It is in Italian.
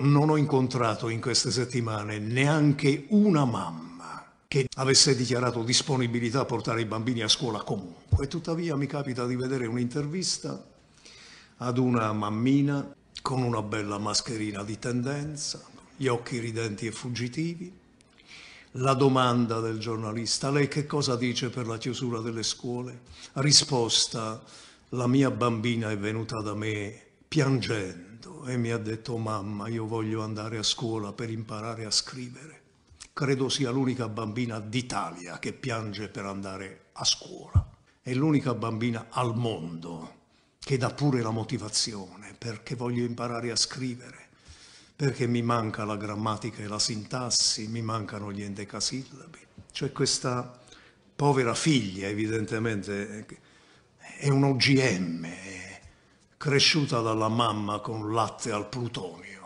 non ho incontrato in queste settimane neanche una mamma che avesse dichiarato disponibilità a portare i bambini a scuola comunque. Tuttavia mi capita di vedere un'intervista ad una mammina con una bella mascherina di tendenza, gli occhi ridenti e fuggitivi. La domanda del giornalista, lei che cosa dice per la chiusura delle scuole? Risposta, la mia bambina è venuta da me piangendo letto e mi ha detto mamma io voglio andare a scuola per imparare a scrivere. Credo sia l'unica bambina d'Italia che piange per andare a scuola. È l'unica bambina al mondo che dà pure la motivazione perché voglio imparare a scrivere, perché mi manca la grammatica e la sintassi, mi mancano gli endecasillabi. Cioè questa povera figlia evidentemente è un OGM, cresciuta dalla mamma con latte al plutonio.